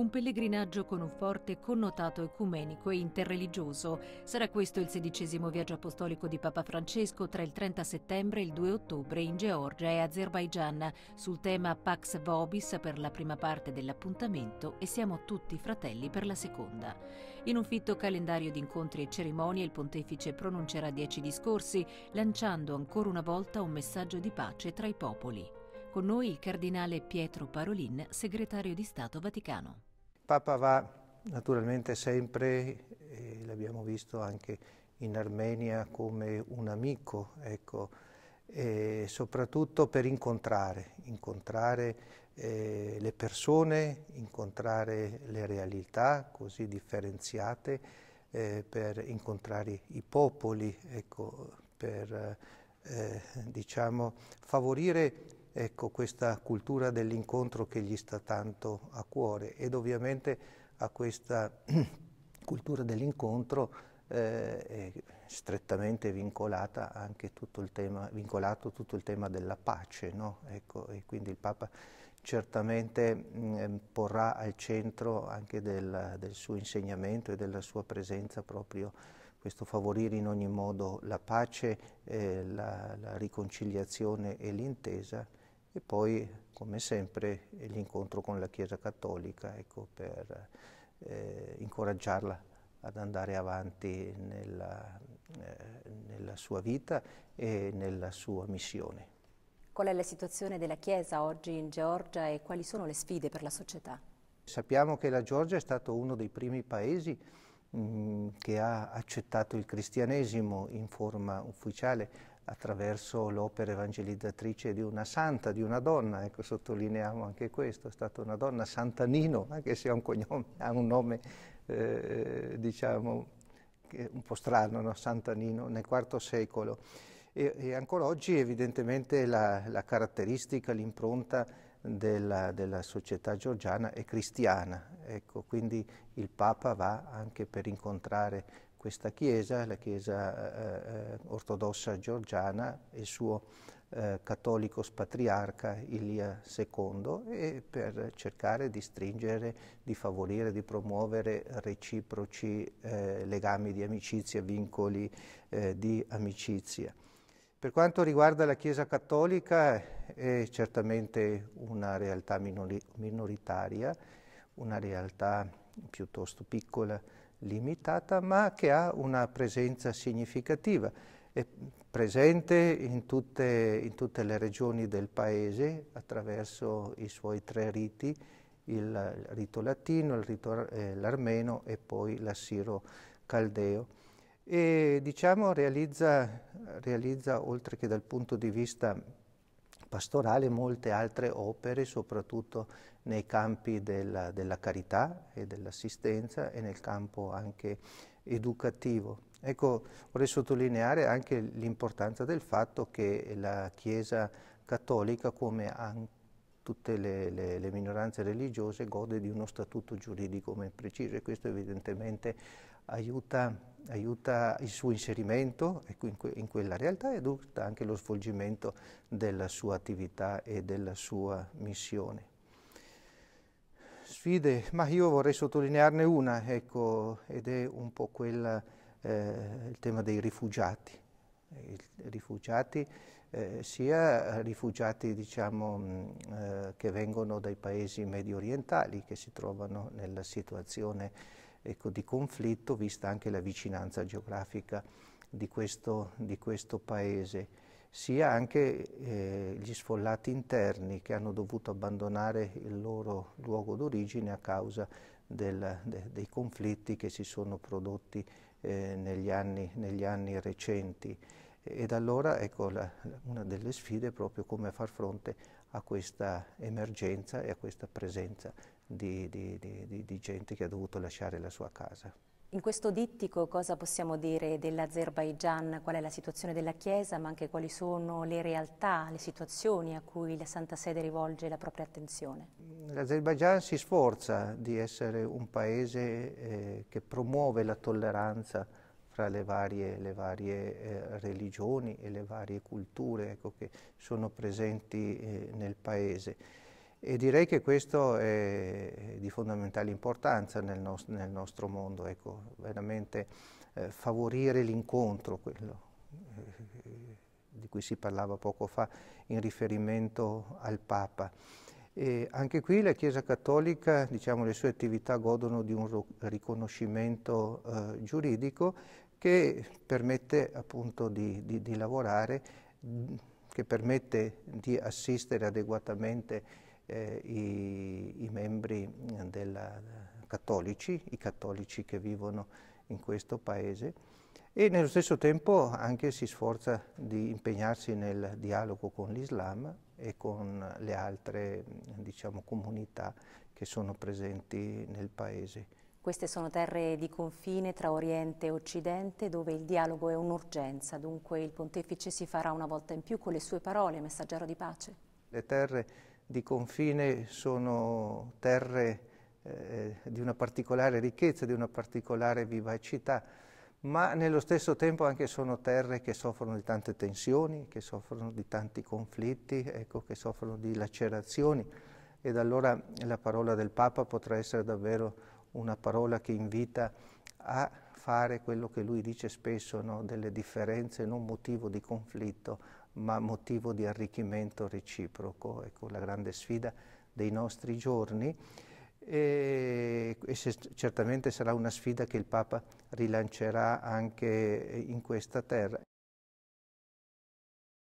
un pellegrinaggio con un forte connotato ecumenico e interreligioso. Sarà questo il sedicesimo viaggio apostolico di Papa Francesco tra il 30 settembre e il 2 ottobre in Georgia e Azerbaigian sul tema Pax Vobis per la prima parte dell'appuntamento e Siamo tutti fratelli per la seconda. In un fitto calendario di incontri e cerimonie il pontefice pronuncerà dieci discorsi, lanciando ancora una volta un messaggio di pace tra i popoli. Con noi il cardinale Pietro Parolin, segretario di Stato Vaticano. Papa va naturalmente sempre, eh, l'abbiamo visto anche in Armenia, come un amico, ecco, eh, soprattutto per incontrare, incontrare eh, le persone, incontrare le realtà così differenziate, eh, per incontrare i popoli, ecco, per eh, diciamo, favorire ecco, questa cultura dell'incontro che gli sta tanto a cuore ed ovviamente a questa cultura dell'incontro eh, è strettamente vincolata anche tutto il tema, vincolato tutto il tema della pace, no? ecco, e quindi il Papa certamente mh, mm, porrà al centro anche del, del suo insegnamento e della sua presenza proprio questo favorire in ogni modo la pace, eh, la, la riconciliazione e l'intesa e poi, come sempre, l'incontro con la Chiesa Cattolica ecco, per eh, incoraggiarla ad andare avanti nella, eh, nella sua vita e nella sua missione. Qual è la situazione della Chiesa oggi in Georgia e quali sono le sfide per la società? Sappiamo che la Georgia è stato uno dei primi paesi mh, mm, che ha accettato il cristianesimo in forma ufficiale attraverso l'opera evangelizzatrice di una santa, di una donna, ecco, sottolineiamo anche questo, è stata una donna, Santanino, anche se ha un cognome, ha un nome, eh, diciamo, un po' strano, no? Santanino, nel IV secolo. E, e ancora oggi evidentemente la, la caratteristica, l'impronta della, della, società georgiana è cristiana, ecco, quindi il Papa va anche per incontrare questa chiesa, la chiesa eh, eh, ortodossa georgiana, il suo eh, cattolico spatriarca Ilia II e per cercare di stringere, di favorire, di promuovere reciproci eh, legami di amicizia, vincoli eh, di amicizia. Per quanto riguarda la Chiesa cattolica è certamente una realtà minori minoritaria, una realtà piuttosto piccola, limitata ma che ha una presenza significativa. È presente in tutte, in tutte le regioni del paese attraverso i suoi tre riti, il rito latino, eh, l'armeno eh, e poi l'assiro caldeo. E diciamo realizza, realizza, oltre che dal punto di vista pastorale molte altre opere, soprattutto nei campi della, della carità e dell'assistenza e nel campo anche educativo. Ecco, vorrei sottolineare anche l'importanza del fatto che la Chiesa cattolica, come anche tutte le, le, le, minoranze religiose, gode di uno statuto giuridico ben preciso e questo evidentemente aiuta, aiuta il suo inserimento in quella realtà e aiuta anche lo svolgimento della sua attività e della sua missione. Sfide, ma io vorrei sottolinearne una, ecco, ed è un po' quella, eh, il tema dei rifugiati. I rifugiati eh, sia rifugiati diciamo, mh, mm, eh, che vengono dai paesi medio orientali, che si trovano nella situazione ecco, di conflitto, vista anche la vicinanza geografica di questo, di questo paese, sia anche eh, gli sfollati interni che hanno dovuto abbandonare il loro luogo d'origine a causa del, de, dei conflitti che si sono prodotti eh, negli, anni, negli anni recenti. Ed allora ecco la, una delle sfide è proprio come far fronte a questa emergenza e a questa presenza di, di, di, di gente che ha dovuto lasciare la sua casa. In questo dittico cosa possiamo dire dell'Azerbaigian, qual è la situazione della Chiesa, ma anche quali sono le realtà, le situazioni a cui la Santa Sede rivolge la propria attenzione? L'Azerbaigian si sforza di essere un paese eh, che promuove la tolleranza fra le varie, le varie eh, religioni e le varie culture ecco, che sono presenti eh, nel paese e direi che questo è di fondamentale importanza nel, nos nel nostro mondo, ecco, veramente eh, favorire l'incontro, quello eh, di cui si parlava poco fa in riferimento al Papa. E anche qui la Chiesa Cattolica, diciamo, le sue attività godono di un riconoscimento eh, giuridico che permette appunto di, di, di lavorare, che permette di assistere adeguatamente eh, i, i, membri della, cattolici, i cattolici che vivono in questo paese e nello stesso tempo anche si sforza di impegnarsi nel dialogo con l'Islam e con le altre diciamo, comunità che sono presenti nel paese. Queste sono terre di confine tra Oriente e Occidente dove il dialogo è un'urgenza, dunque il pontefice si farà una volta in più con le sue parole, messaggero di pace. Le terre di confine sono terre eh, di una particolare ricchezza, di una particolare vivacità, ma nello stesso tempo anche sono terre che soffrono di tante tensioni, che soffrono di tanti conflitti, ecco, che soffrono di lacerazioni ed allora la parola del Papa potrà essere davvero una parola che invita a fare quello che lui dice spesso, no? delle differenze non motivo di conflitto, ma motivo di arricchimento reciproco. Ecco la grande sfida dei nostri giorni e, e se, certamente sarà una sfida che il Papa rilancerà anche in questa terra.